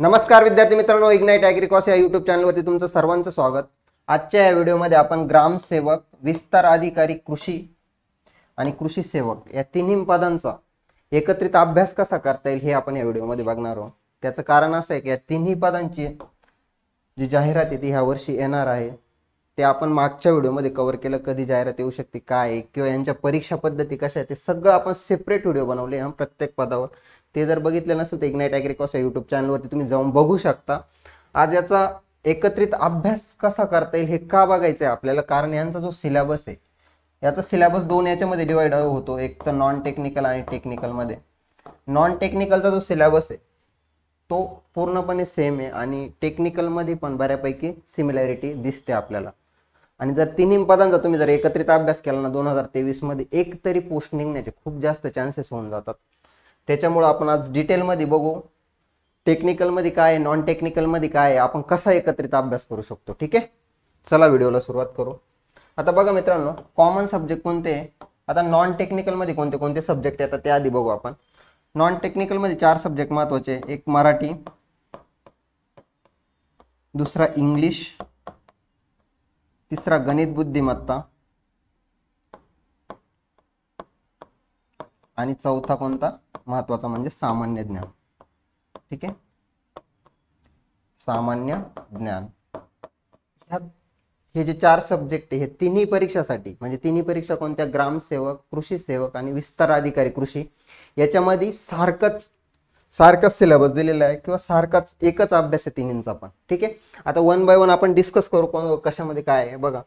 नमस्कार विद्यार्थी मित्रांनो इग्नाईट ॲग्रिकॉस या युट्यूब चॅनलवरती तुमचं सर्वांचं स्वागत आजच्या या व्हिडिओमध्ये आपण ग्रामसेवक विस्तार अधिकारी कृषी आणि कृषी सेवक या तिन्ही पदांचा एकत्रित अभ्यास कसा करता येईल हे आपण या व्हिडिओमध्ये बघणार आहोत त्याचं कारण असं आहे की या तिन्ही पदांची जी जाहिरात आहे ती ह्या वर्षी येणार आहे ते आपण मागच्या व्हिडिओमध्ये कव्हर केलं कधी जाहिरात येऊ शकते काय आहे किंवा यांच्या परीक्षा पद्धती कशा आहेत ते सगळं आपण सेपरेट व्हिडिओ बनवले प्रत्येक पदावर ते जर बघितलं नसेल तर इग्नाईट ॲग्रिकॉस यूट्यूब चॅनलवरती तुम्ही जाऊन बघू शकता आज याचा एकत्रित अभ्यास कसा करता येईल हे का बघायचं आहे आपल्याला कारण यांचा जो सिलेबस आहे याचा सिलेबस दोन याच्यामध्ये डिवाइड होतो एक तर नॉन टेक्निकल आणि टेक्निकलमध्ये नॉन टेक्निकलचा जो सिलेबस आहे तो पूर्णपणे सेम आहे आणि टेक्निकलमध्ये पण बऱ्यापैकी सिमिलॅरिटी दिसते आपल्याला आणि जर तिन्ही पदांचा तुम्ही जर एकत्रित अभ्यास केला ना दोन हजार तेवीसमध्ये एक तरी पोस्ट निघण्याचे खूप जास्त चान्सेस होऊन जातात त्याच्यामुळं आपण आज डिटेलमध्ये बघू टेक्निकलमध्ये काय आहे नॉन टेक्निकलमध्ये काय आहे आपण कसा एकत्रित अभ्यास करू शकतो ठीक आहे चला व्हिडिओला सुरुवात करू आता बघा मित्रांनो कॉमन सब्जेक्ट कोणते आता नॉन टेक्निकलमध्ये कोणते कोणते सब्जेक्ट येतात ते आधी बघू आपण नॉन टेक्निकलमध्ये चार सब्जेक्ट महत्त्वाचे एक मराठी दुसरा इंग्लिश तिसरा गणित बुद्धिमत्ता आणि चौथा कोणता महत्वाचा म्हणजे सामान्य ज्ञान ठीक आहे सामान्य ज्ञान हे जे चार सब्जेक्ट आहे हे तिन्ही परीक्षासाठी म्हणजे तिन्ही परीक्षा कोणत्या ग्रामसेवक कृषी सेवक आणि विस्ताराधिकारी कृषी याच्यामध्ये सारखंच सारखाच सिलेबस दिलेला आहे किंवा सारखाच एकच अभ्यास आहे तिन्हींचा पण ठीक आहे आता वन बाय वन आपण डिस्कस करू कोण कशामध्ये काय आहे बघा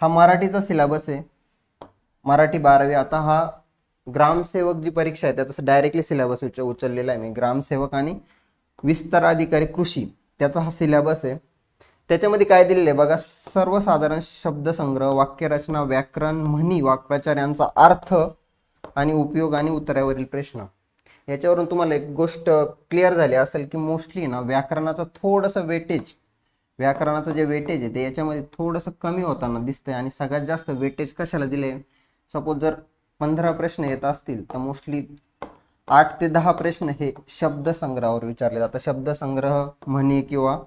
हा मराठीचा सिलेबस आहे मराठी बारावी आता हा ग्रामसेवक जी परीक्षा आहे त्याचा डायरेक्टली सिलेबस उच उचललेला आहे मी ग्रामसेवक आणि विस्ताराधिकारी कृषी त्याचा हा सिलेबस आहे त्याच्यामध्ये काय दिलेलं आहे बघा सर्वसाधारण शब्दसंग्रह वाक्यरचना व्याकरण म्हणी वाक्प्रचार यांचा अर्थ आणि उपयोग आणि उत्तरावरील प्रश्न याच्यावरून तुम्हाला एक गोष्ट क्लिअर झाली असेल की मोस्टली ना व्याकरणाचं थोडंसं वेटेज व्याकरणाचं जे वेटेज आहे ते याच्यामध्ये थोडंसं कमी होताना दिसतंय आणि सगळ्यात जास्त वेटेज कशाला दिले सपोज जर पंधरा प्रश्न येत असतील तर मोस्टली आठ ते दहा प्रश्न हे शब्दसंग्रहावर विचारले जातात शब्दसंग्रह म्हणी किंवा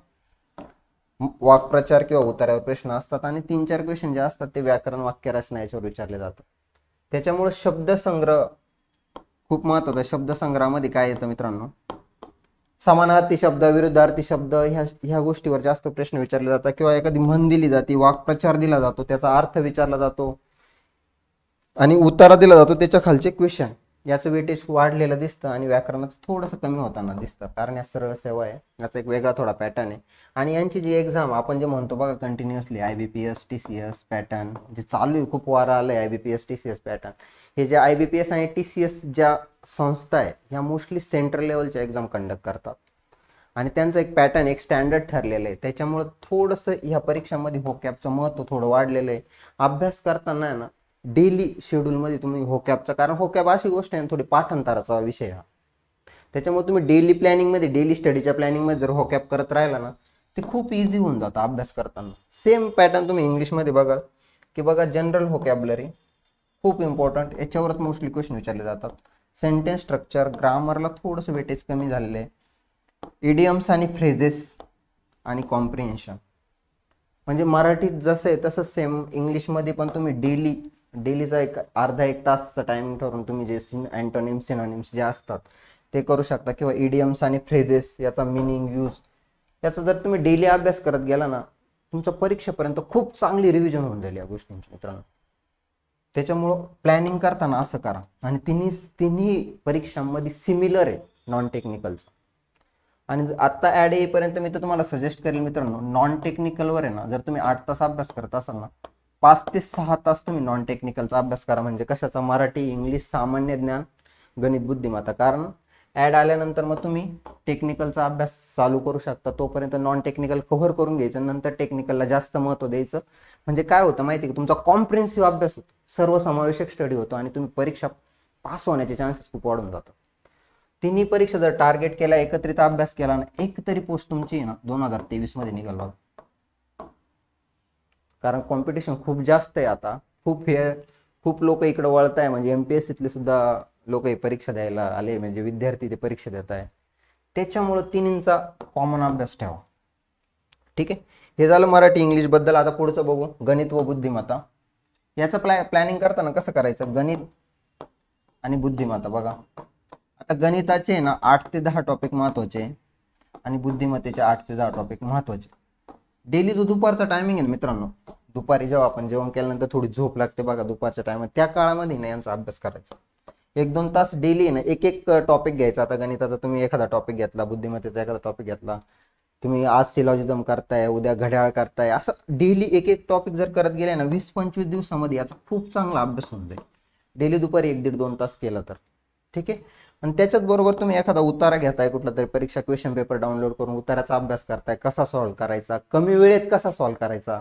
वाक्प्रचार किंवा उतारावर प्रश्न असतात आणि तीन चार क्वेश्चन जे असतात ते व्याकरण वाक्यरचना याच्यावर विचारले जातात त्याच्यामुळे शब्दसंग्रह खूप महत्वाचा शब्दसंग्रहामध्ये काय येतं मित्रांनो समानार्थी शब्द विरुद्धार्थी शब्द ह्या ह्या गोष्टीवर जास्त प्रश्न विचारले जातात किंवा एखादी म्हण दिली जाते वाक्प्रचार दिला जातो त्याचा अर्थ विचारला जातो आणि उतारा दिला जातो त्याच्या खालचे क्वेश्चन याचं वेटेज वाढलेलं दिसतं आणि व्याकरणाचं थोडंसं कमी होताना दिसतं कारण या सरळ सेवा आहे याचा एक वेगळा थोडा पॅटर्न आहे आणि यांची जी एक्झाम आपण जे म्हणतो बघा continuously I B P S T C S pattern जे चालू आहे खूप वारा आलं आहे I B P S T C S pattern हे जे आय बी पी एस आणि टी सी एस ज्या संस्था आहे ह्या मोस्टली सेंट्रल लेवलच्या एक्झाम कंडक्ट करतात आणि त्यांचं एक पॅटर्न एक स्टँडर्ड ठरलेलं आहे त्याच्यामुळं थोडंसं ह्या परीक्षामध्ये भोकॅपचं महत्त्व थोडं वाढलेलं आहे अभ्यास करताना ना डेली शेड्यूलमध्ये तुम्ही हो कॅबचा कारण हो अशी गोष्ट आहे थोडी पाठांतराचा विषय हा त्याच्यामुळे तुम्ही डेली प्लॅनिंगमध्ये डेली स्टडीच्या प्लॅनिंगमध्ये जर हो कॅप करत राहिला ना ते खूप इझी होऊन जातं अभ्यास करताना सेम पॅटर्न तुम्ही इंग्लिशमध्ये बघा की बघा जनरल होकॅबलरी खूप इम्पॉर्टंट याच्यावरच मोस्टली क्वेश्चन विचारले जातात सेंटेन्स स्ट्रक्चर ग्रामरला थोडंसं वेटेज कमी झालेलं आहे इडियम्स आणि फ्रेजेस आणि कॉम्प्रिहेन्शन म्हणजे मराठीत जसं आहे तसं सेम इंग्लिशमध्ये पण तुम्ही डेली डेलीचा एक अर्धा एक तासचा टाइम ठरून तुम्ही जे सिन अँटोनिम सिनॉनिम्स जे असतात ते करू शकता किंवा इडियम्स आणि फ्रेजेस याचा मिनिंग यूज याचा जर तुम्ही डेली अभ्यास करत गेला ना तुमच्या परीक्षेपर्यंत खूप चांगली रिव्हिजन होऊन जाईल या गोष्टींची मित्रांनो त्याच्यामुळं प्लॅनिंग करताना असं करा आणि तिन्ही तिन्ही परीक्षांमध्ये सिमिलर आहे नॉन टेक्निकलचं आणि आत्ता ॲड येईपर्यंत मी तर तुम्हाला सजेस्ट करेल मित्रांनो नॉन टेक्निकलवर आहे ना जर तुम्ही आठ तास अभ्यास करत असाल ना पाच ते सहा तास तुम्ही नॉन टेक्निकलचा अभ्यास करा म्हणजे कशाचा मराठी इंग्लिश सामान्य ज्ञान गणित बुद्धिमत्ता कारण ॲड आल्यानंतर मग तुम्ही टेक्निकलचा अभ्यास चालू करू शकता तोपर्यंत नॉन टेक्निकल कव्हर करून घ्यायचं नंतर टेक्निकलला जास्त महत्त्व द्यायचं म्हणजे काय होतं माहिती की तुमचा कॉम्प्रिहेन्सिव्ह अभ्यास होतो सर्वसमावेशक स्टडी होतो आणि तुम्ही परीक्षा पास होण्याचे चान्सेस खूप वाढून जातात तिन्ही परीक्षा जर टार्गेट केला एकत्रित अभ्यास केला ना एक तरी पोस्ट तुमची ना दोन हजार तेवीसमध्ये निघाल बघा कारण कॉम्पिटिशन खूप जास्त आहे आता खूप हे खूप लोक इकडे वळत आहे म्हणजे एम पी एस सीतले सुद्धा लोक हे परीक्षा द्यायला आले म्हणजे विद्यार्थी ते परीक्षा देत आहे त्याच्यामुळं तिन्हींचा कॉमन अभ्यास ठेवा ठीक आहे हे झालं मराठी इंग्लिशबद्दल आता पुढचं बघू गणित व बुद्धिमत्ता याचं प्लॅ प्लॅनिंग करताना कसं करायचं गणित आणि बुद्धिमत्ता बघा आता गणिताचे ना आठ ते दहा टॉपिक महत्त्वाचे आणि बुद्धिमत्तेचे आठ ते दहा टॉपिक महत्त्वाचे डेली जो दुपारचा टायमिंग आहे मित्रांनो दुपारी जेव्हा आपण जेवण केल्यानंतर थोडी झोप लागते बघा दुपारच्या टायमात त्या काळामध्ये ना यांचा अभ्यास करायचा एक दोन तास डेली ना एक एक टॉपिक घ्यायचा आता गणिताचा तुम्ही एखादा टॉपिक घेतला बुद्धिमत्तेचा एखादा टॉपिक घेतला तुम्ही आज सिलॉजिझम करताय उद्या घड्याळ करताय असं डेली एक एक टॉपिक जर करत गेले ना वीस पंचवीस दिवसामध्ये याचा खूप चांगला अभ्यास होऊन जाईल डेली दुपारी एक दीड दोन तास केला तर ठीक आहे आणि त्याच्याच बरोबर तुम्ही एखादा उतारा घेताय कुठला तरी परीक्षा क्वेश्चन पेपर डाउनलोड करून उताराचा अभ्यास करताय कसा सॉल्व्ह करायचा कमी वेळेत कसा सॉल्व्ह करायचा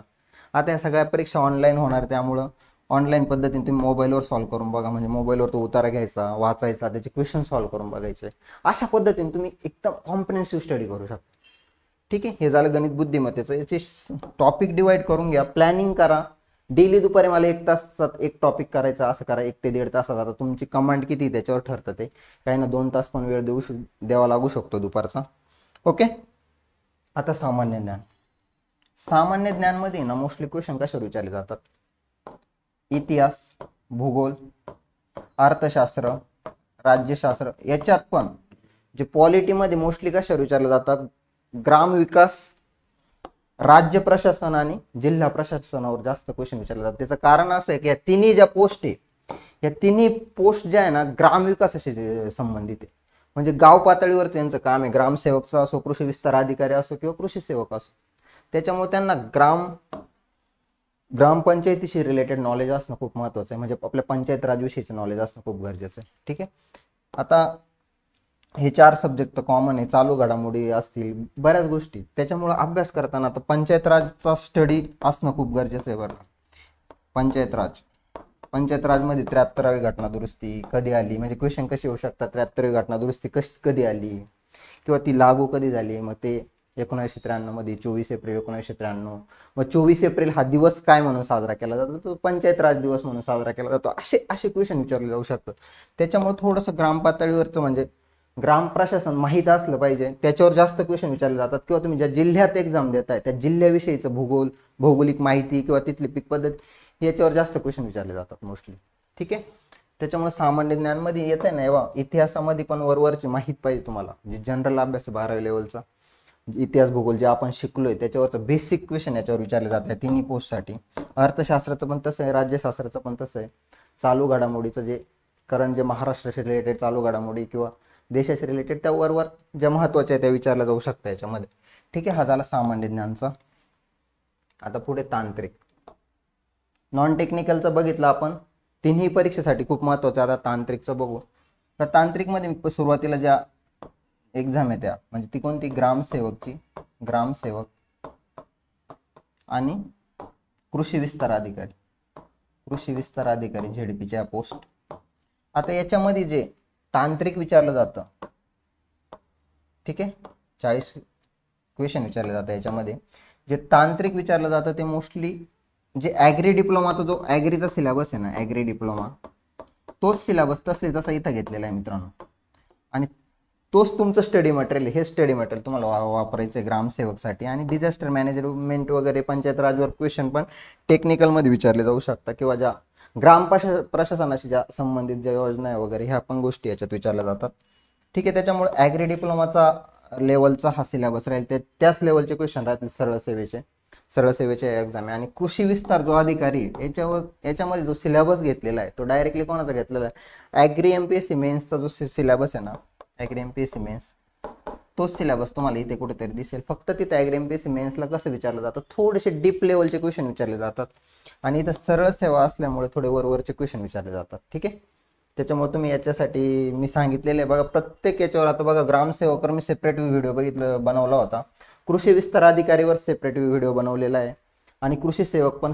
आता या सगळ्या परीक्षा ऑनलाईन होणार त्यामुळं ऑनलाईन पद्धतीने तुम्ही मोबाईलवर सॉल्व्ह करून बघा म्हणजे मोबाईलवर तो उतारा घ्यायचा वाचायचा त्याचे क्वेश्चन सॉल्व्ह करून बघायचे अशा पद्धतीने तुम्ही एकदम कॉम्प्रिहेन्सिव्ह स्टडी करू शकता ठीक आहे हे झालं गणित बुद्धिमत्तेचं याचे टॉपिक डिवाईड करून घ्या प्लॅनिंग करा डेली दुपारी मला एक तासात एक टॉपिक करायचा असं करा एक ते दीड तासात आता तुमची कमांड किती त्याच्यावर ठरतं ते काही ना दोन तास पण वेळ देऊ द्यावा लागू शकतो दुपारचा ओके आता सामान्य ज्ञान सामान्य ज्ञानमध्ये ना मोस्टली क्वेश्चन कशावर विचारले जातात इतिहास भूगोल अर्थशास्त्र राज्यशास्त्र याच्यात पण जे पॉलिटीमध्ये मोस्टली कशावर विचारले जातात ग्राम विकास राज्य प्रशासन आणि जिल्हा प्रशासनावर जास्त क्वेश्चन विचारले जातात त्याचं कारण असं आहे की या तिन्ही ज्या पोस्ट आहे या तिन्ही पोस्ट ज्या आहे ना ग्रामविकासाशी संबंधित आहे म्हणजे गाव पातळीवरच यांचं काम आहे ग्रामसेवकचा असो कृषी विस्तार अधिकारी असो किंवा कृषी सेवक असो त्याच्यामुळे त्यांना ग्राम ग्रामपंचायतीशी रिलेटेड नॉलेज असणं खूप महत्वाचं आहे म्हणजे आपल्या पंचायत राजविषयीचं नॉलेज असणं खूप गरजेचं आहे ठीक आहे आता हे चार सब्जेक्ट तर कॉमन आहे चालू घडामोडी असतील बऱ्याच गोष्टी त्याच्यामुळं अभ्यास करताना तर पंचायत राजचा स्टडी असणं खूप गरजेचं आहे बरं पंचायत राज पंचायत राजमध्ये त्र्याहत्तरावी घटना दुरुस्ती कधी आली म्हणजे क्वेश्चन कसे होऊ शकतात त्र्याहत्तरावी घटना दुरुस्ती कशी कधी आली किंवा ती लागू कधी झाली मग ते एकोणीसशे त्र्याण्णवमध्ये चोवीस एप्रिल एकोणीसशे त्र्याण्णव मग चोवीस एप्रिल हा दिवस काय म्हणून साजरा केला जातो तो पंचायत राज दिवस म्हणून साजरा केला जातो असे असे क्वेश्चन विचारले जाऊ शकतात त्याच्यामुळे थोडंसं ग्रामपातळीवरचं म्हणजे ग्राम प्रशासन माहीत असलं पाहिजे त्याच्यावर जास्त क्वेश्चन विचारले जातात किंवा तुम्ही ज्या जिल्ह्यात एक्झाम देताय त्या जिल्ह्याविषयीचं भूगोल भौगोलिक माहिती किंवा तिथली पीक पद्धत याच्यावर जास्त क्वेश्चन विचारले जातात मोस्टली ठीक आहे त्याच्यामुळे सामान्य ज्ञानमध्ये येत आहे ना इतिहासामध्ये पण वरवरची माहीत पाहिजे तुम्हाला जे जनरल अभ्यास बारावी लेवलचा इतिहास भूगोल जे आपण शिकलोय त्याच्यावरचं बेसिक क्वेश्चन याच्यावर विचारले जात आहे तिन्ही पोस्टसाठी अर्थशास्त्राचं पण तसं आहे राज्यशास्त्राचं पण तसं आहे चालू घडामोडीचं जे कारण जे महाराष्ट्राशी रिलेटेड चालू घडामोडी किंवा देशाशी रिलेटेड त्या वरवर ज्या महत्वाच्या आहेत त्या विचारल्या जाऊ शकतं याच्यामध्ये ठीक आहे हा झाला सामान्य ज्ञानचा आता पुढे तांत्रिक नॉन टेक्निकलचं बघितलं आपण तिन्ही परीक्षेसाठी खूप महत्वाचं आता तांत्रिकचं बघू तर तांत्रिकमध्ये सुरुवातीला ज्या एक्झाम आहे त्या म्हणजे ती कोणती ग्रामसेवकची ग्रामसेवक आणि कृषी विस्तार अधिकारी कृषी विस्तार अधिकारी झेडपीच्या पोस्ट आता याच्यामध्ये जे तांत्रिक विचारलं जातं ठीक आहे चाळीस क्वेश्चन विचारले जातं याच्यामध्ये जे तांत्रिक विचारलं जातं ते मोस्टली जे ॲग्री डिप्लोमाचा जो ॲग्रीचा सिलेबस आहे ना ॲग्री डिप्लोमा तोच सिलेबस तसले तसा इथं घेतलेला आहे मित्रांनो आणि तोच तुमचं स्टडी मटेरियल हे स्टडी मटेरियल तुम्हाला वा वापरायचं आहे ग्रामसेवकसाठी आणि डिझास्टर मॅनेजमेंट वगैरे पंचायत राजवर क्वेश्चन पण टेक्निकलमध्ये विचारले जाऊ शकता किंवा ज्या ग्राम प्रशासनाशी ज्या संबंधित ज्या योजना आहे वगैरे ह्या पण गोष्टी याच्यात विचारल्या जातात ठीक आहे त्याच्यामुळे ॲग्री डिप्लोमाचा लेवलचा हा सिलेबस राहील ते त्याच लेवलचे क्वेश्चन राहतील सरळ सेवेचे सरळ सेवेचे एक्झाम आहे आणि कृषी विस्तार जो अधिकारी याच्यावर याच्यामध्ये जो सिलेबस घेतलेला आहे तो डायरेक्टली कोणाचा घेतलेला आहे agri M P S C मेन्सचा जो सिलेबस आहे ना agri M P S C mains तोच सिलेबस तुम्हाला इथे कुठेतरी दिसेल फक्त तिथे agri M P S C मेन्सला कसं विचारलं जातं थोडेसे डीप लेवलचे क्वेश्चन विचारले जातात आणि इथं सरळ सेवा असल्यामुळे थोडे वरवरचे क्वेश्चन विचारले जातात ठीक आहे त्याच्यामुळे तुम्ही याच्यासाठी मी सांगितलेलं आहे बघा प्रत्येक याच्यावर आता बघा ग्रामसेवकवर मी सेपरेट व्हिडिओ बघितलं बनवला होता कृषी विस्तार अधिकारीवर सेपरेट व्हिडिओ बनवलेला आहे आणि कृषी सेवक पण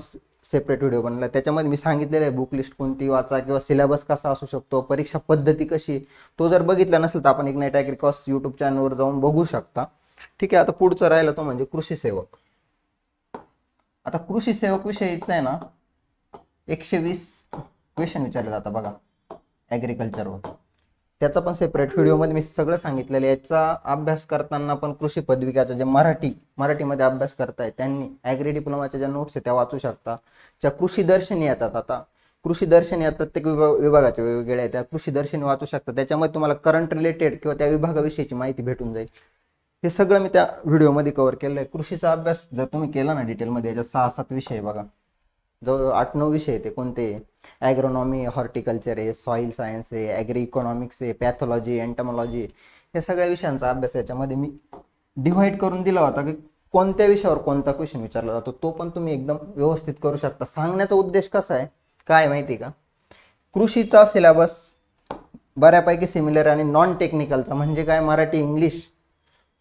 सेपरेट व्हिडिओ बनला त्याच्यामध्ये मी सांगितलेलं आहे बुक लिस्ट कोणती वाचा किंवा सिलेबस कसा असू शकतो परीक्षा पद्धती कशी तो जर बघितला नसेल तर आपण एक नाईट ॲग्रिकॉस युट्यूब चॅनलवर जाऊन बघू शकता ठीक आहे आता पुढचं राहिलं तो म्हणजे कृषी सेवक आता कृषी सेवक विषयीचं आहे ना एकशे वीस क्वेश्चन विचारले जातात बघा वर त्याचा पण सेपरेट व्हिडिओमध्ये मी सगळं सांगितलेलं याचा अभ्यास करताना पण कृषी पदविकाचा जे मराठी मराठीमध्ये अभ्यास करताय त्यांनी ऍग्री डिप्लोमाच्या ज्या नोट्स आहेत त्या वाचू शकता ज्या कृषी दर्शनी येतात आता कृषी दर्शन या प्रत्येक विभाग विभागाच्या वेगवेगळ्या त्या कृषी दर्शनी वाचू शकता त्याच्यामध्ये तुम्हाला करंट रिलेटेड किंवा त्या विभागाविषयीची माहिती भेटून जाईल हे सगळं मी त्या व्हिडिओमध्ये कव्हर केलं आहे कृषीचा अभ्यास जर तुम्ही केला ना डिटेलमध्ये याच्यात सहा सात विषय बघा जो आठ नऊ विषय आहे ते कोणते ॲग्रोनॉमी हॉर्टिकल्चर आहे सॉईल सायन्स आहे ॲग्री इकॉनॉमिक्स आहे पॅथॉलॉजी एन्टमॉलॉजी या सगळ्या विषयांचा अभ्यास याच्यामध्ये मी डिव्हाइड करून दिला होता की कोणत्या विषयावर कोणता क्वेश्चन विचारला जातो तो पण तुम्ही एकदम व्यवस्थित करू शकता सांगण्याचा उद्देश कसा आहे काय माहिती का कृषीचा सिलेबस बऱ्यापैकी सिमिलर आणि नॉन टेक्निकलचा म्हणजे काय मराठी इंग्लिश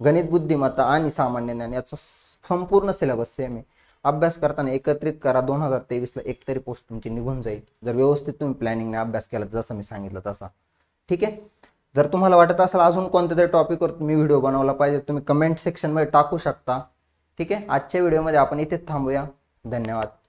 गणित बुद्धिमत्ता आणि सामान्य ज्ञान याचा संपूर्ण सिलेबस सेम आहे अभ्यास करताना एकत्रित करा दोन हजार तेवीसला एक तरी पोस्ट तुमची निघून जाईल जर व्यवस्थित तुम्ही प्लॅनिंगने अभ्यास केला जसं मी सांगितलं तसा ठीक आहे जर तुम्हाला वाटत असेल अजून कोणत्या तरी टॉपिकवर तुम्ही व्हिडिओ बनवला पाहिजे तुम्ही कमेंट सेक्शनमध्ये टाकू शकता ठीक आहे आजच्या व्हिडिओमध्ये आपण इथेच थांबूया धन्यवाद